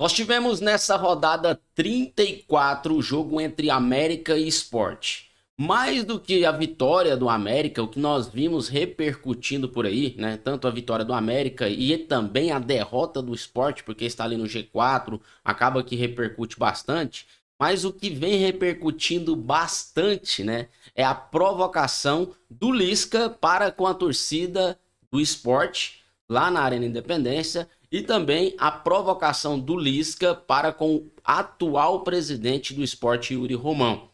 Nós tivemos nessa rodada 34 o jogo entre América e Esporte. Mais do que a vitória do América, o que nós vimos repercutindo por aí, né? Tanto a vitória do América e também a derrota do esporte, porque está ali no G4, acaba que repercute bastante. Mas o que vem repercutindo bastante, né? É a provocação do Lisca para com a torcida do esporte lá na Arena Independência e também a provocação do Lisca para com o atual presidente do esporte, Yuri Romão.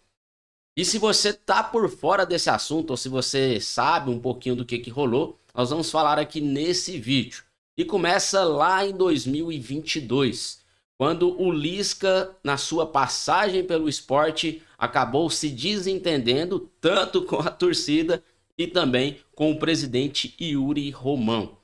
E se você tá por fora desse assunto, ou se você sabe um pouquinho do que, que rolou, nós vamos falar aqui nesse vídeo. E começa lá em 2022, quando o Lisca, na sua passagem pelo esporte, acabou se desentendendo tanto com a torcida e também com o presidente Yuri Romão.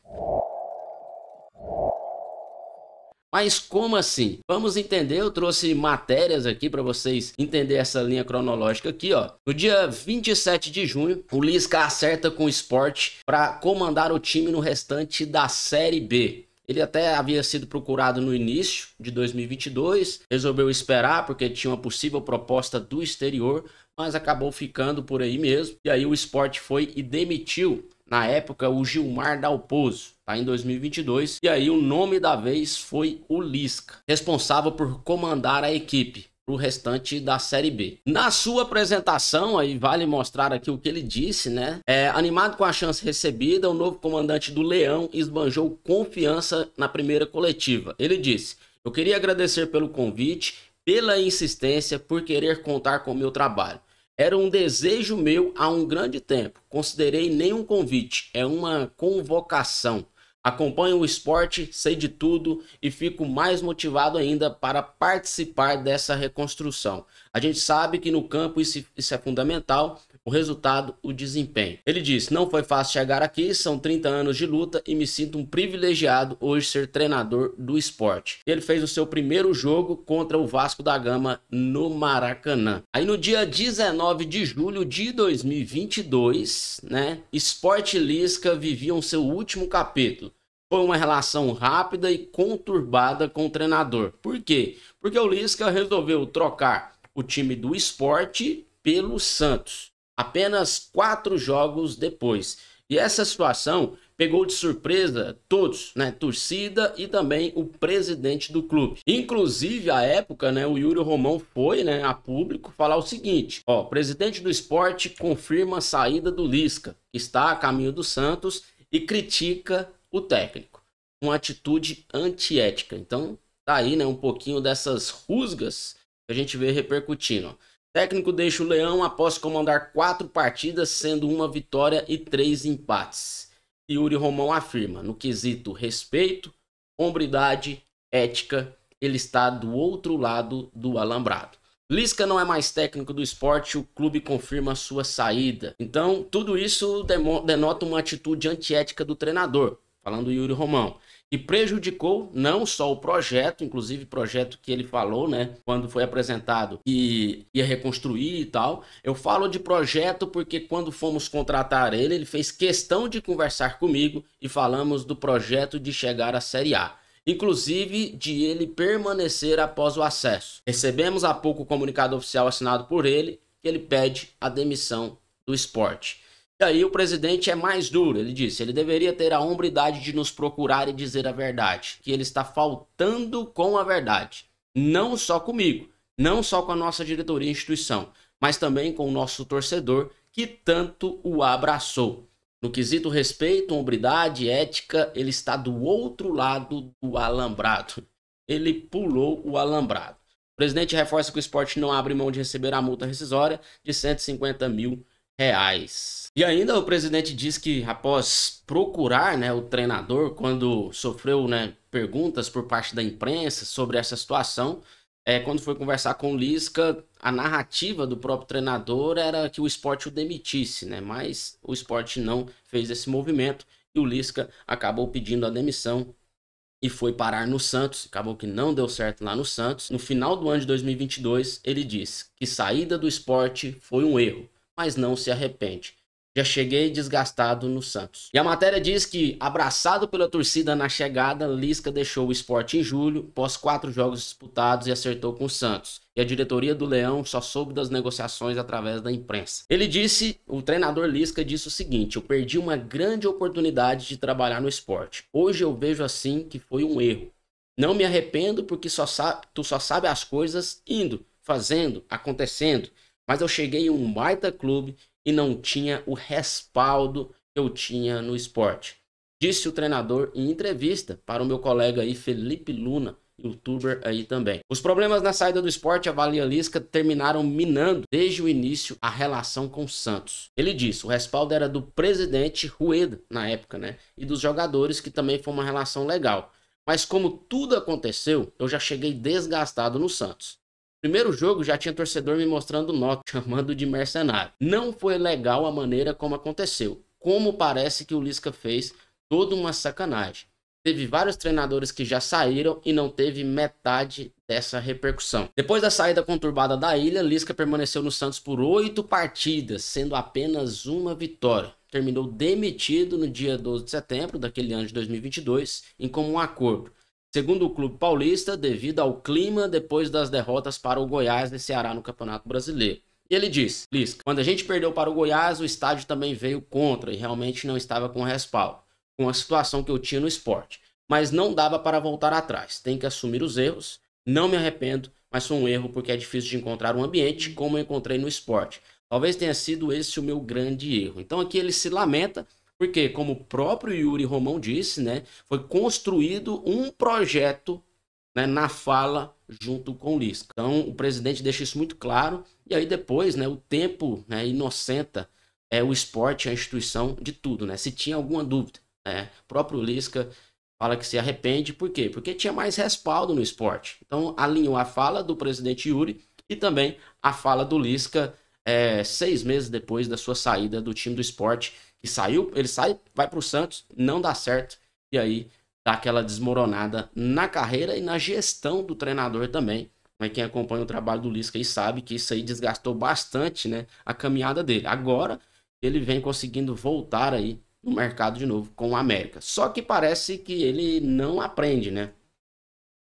Mas como assim? Vamos entender, eu trouxe matérias aqui para vocês entender essa linha cronológica aqui, ó. No dia 27 de junho, o Lisca acerta com o Sport para comandar o time no restante da Série B. Ele até havia sido procurado no início de 2022, resolveu esperar porque tinha uma possível proposta do exterior, mas acabou ficando por aí mesmo. E aí o esporte foi e demitiu na época o Gilmar Dalpozo, tá em 2022, e aí o nome da vez foi o Lisca, responsável por comandar a equipe para o restante da Série B. Na sua apresentação, aí vale mostrar aqui o que ele disse, né? É, animado com a chance recebida, o novo comandante do Leão esbanjou confiança na primeira coletiva. Ele disse: Eu queria agradecer pelo convite, pela insistência, por querer contar com o meu trabalho. Era um desejo meu há um grande tempo. Considerei nem um convite, é uma convocação. Acompanho o esporte, sei de tudo e fico mais motivado ainda para participar dessa reconstrução. A gente sabe que no campo isso, isso é fundamental, o resultado, o desempenho. Ele disse: Não foi fácil chegar aqui, são 30 anos de luta e me sinto um privilegiado hoje ser treinador do esporte. Ele fez o seu primeiro jogo contra o Vasco da Gama no Maracanã. Aí no dia 19 de julho de 2022, né, Esporte Lisca o seu último capítulo. Foi uma relação rápida e conturbada com o treinador. Por quê? Porque o Lisca resolveu trocar o time do esporte pelo Santos, apenas quatro jogos depois. E essa situação pegou de surpresa todos, né? Torcida e também o presidente do clube. Inclusive, à época, né, o Yuri Romão foi, né, a público falar o seguinte: ó, presidente do esporte confirma a saída do Lisca, que está a caminho do Santos, e critica o técnico. Uma atitude antiética. Então, tá aí, né, um pouquinho dessas rusgas a gente vê repercutindo. técnico deixa o Leão após comandar quatro partidas, sendo uma vitória e três empates. Yuri Romão afirma, no quesito respeito, hombridade, ética, ele está do outro lado do alambrado. Lisca não é mais técnico do esporte, o clube confirma sua saída. Então, tudo isso denota uma atitude antiética do treinador, falando Yuri Romão e prejudicou não só o projeto, inclusive o projeto que ele falou, né, quando foi apresentado que ia reconstruir e tal. Eu falo de projeto porque quando fomos contratar ele, ele fez questão de conversar comigo e falamos do projeto de chegar à Série A inclusive de ele permanecer após o acesso. Recebemos há pouco o comunicado oficial assinado por ele, que ele pede a demissão do esporte. E aí o presidente é mais duro, ele disse, ele deveria ter a hombridade de nos procurar e dizer a verdade, que ele está faltando com a verdade, não só comigo, não só com a nossa diretoria e instituição, mas também com o nosso torcedor que tanto o abraçou. No quesito respeito, hombridade, ética, ele está do outro lado do alambrado. Ele pulou o alambrado. O presidente reforça que o esporte não abre mão de receber a multa rescisória de 150 mil reais. E ainda o presidente diz que após procurar né, o treinador quando sofreu né, perguntas por parte da imprensa sobre essa situação, é, quando foi conversar com o Lisca, a narrativa do próprio treinador era que o esporte o demitisse, né? mas o esporte não fez esse movimento e o Lisca acabou pedindo a demissão e foi parar no Santos. Acabou que não deu certo lá no Santos. No final do ano de 2022, ele disse que saída do esporte foi um erro mas não se arrepende. Já cheguei desgastado no Santos. E a matéria diz que, abraçado pela torcida na chegada, Lisca deixou o esporte em julho, pós quatro jogos disputados e acertou com o Santos. E a diretoria do Leão só soube das negociações através da imprensa. Ele disse, o treinador Lisca disse o seguinte: Eu perdi uma grande oportunidade de trabalhar no esporte. Hoje eu vejo assim que foi um erro. Não me arrependo porque só sabe, tu só sabe as coisas indo, fazendo, acontecendo. Mas eu cheguei em um baita clube e não tinha o respaldo que eu tinha no esporte. Disse o treinador em entrevista para o meu colega aí, Felipe Luna, youtuber aí também. Os problemas na saída do esporte, avalialisca terminaram minando desde o início a relação com o Santos. Ele disse, o respaldo era do presidente Rueda, na época, né? E dos jogadores, que também foi uma relação legal. Mas como tudo aconteceu, eu já cheguei desgastado no Santos. Primeiro jogo já tinha torcedor me mostrando nota, chamando de mercenário. Não foi legal a maneira como aconteceu. Como parece que o Lisca fez toda uma sacanagem. Teve vários treinadores que já saíram e não teve metade dessa repercussão. Depois da saída conturbada da ilha, Lisca permaneceu no Santos por oito partidas, sendo apenas uma vitória. Terminou demitido no dia 12 de setembro daquele ano de 2022, em comum acordo segundo o clube paulista, devido ao clima depois das derrotas para o Goiás e Ceará no Campeonato Brasileiro. E ele diz, Lisca, quando a gente perdeu para o Goiás, o estádio também veio contra e realmente não estava com respaldo, com a situação que eu tinha no esporte. Mas não dava para voltar atrás, tem que assumir os erros. Não me arrependo, mas foi um erro porque é difícil de encontrar um ambiente como eu encontrei no esporte. Talvez tenha sido esse o meu grande erro. Então aqui ele se lamenta porque, como o próprio Yuri Romão disse, né, foi construído um projeto né, na fala junto com o Lisca. Então, o presidente deixa isso muito claro. E aí depois, né, o tempo né, inocenta é o esporte, a instituição de tudo, né? Se tinha alguma dúvida, né? O próprio Lisca fala que se arrepende, por quê? Porque tinha mais respaldo no esporte. Então, alinhou a fala do presidente Yuri e também a fala do Lisca é, seis meses depois da sua saída do time do esporte que saiu, ele sai, vai para o Santos, não dá certo, e aí dá aquela desmoronada na carreira e na gestão do treinador também. Mas quem acompanha o trabalho do Lisca aí sabe que isso aí desgastou bastante né, a caminhada dele. Agora ele vem conseguindo voltar aí no mercado de novo com o América. Só que parece que ele não aprende, né?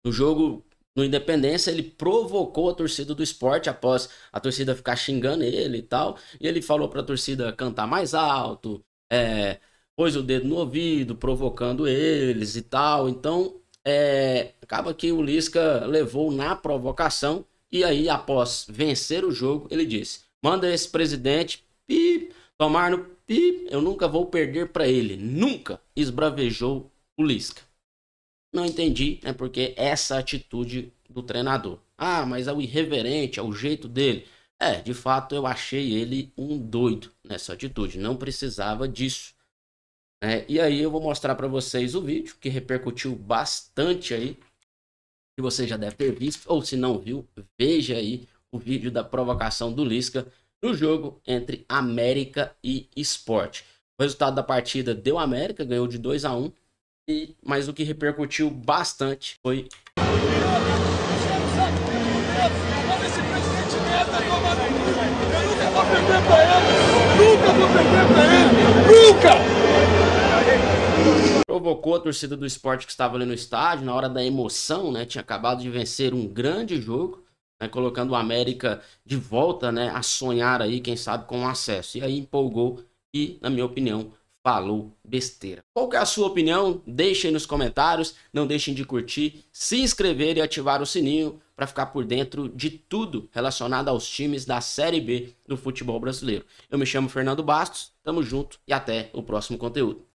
No jogo no Independência, ele provocou a torcida do esporte após a torcida ficar xingando ele e tal. E ele falou para a torcida cantar mais alto, é, pôs o dedo no ouvido, provocando eles e tal. Então, é, acaba que o Lisca levou na provocação. E aí, após vencer o jogo, ele disse: manda esse presidente pip, tomar no pip, eu nunca vou perder para ele. Nunca esbravejou o Lisca. Não entendi, né? Porque essa atitude do treinador. Ah, mas é o irreverente, é o jeito dele. É, de fato eu achei ele um doido nessa atitude, não precisava disso. É, e aí eu vou mostrar para vocês o vídeo que repercutiu bastante aí, que você já deve ter visto, ou se não viu, veja aí o vídeo da provocação do Lisca no jogo entre América e Esporte. O resultado da partida deu América, ganhou de 2 a 1 mas o que repercutiu bastante foi. Provocou a torcida do esporte que estava ali no estádio, na hora da emoção, né? Tinha acabado de vencer um grande jogo, né? colocando o América de volta, né? A sonhar aí, quem sabe, com o acesso. E aí empolgou e, na minha opinião, falou besteira. Qual é a sua opinião? Deixem nos comentários, não deixem de curtir, se inscrever e ativar o sininho para ficar por dentro de tudo relacionado aos times da Série B do futebol brasileiro. Eu me chamo Fernando Bastos, tamo junto e até o próximo conteúdo.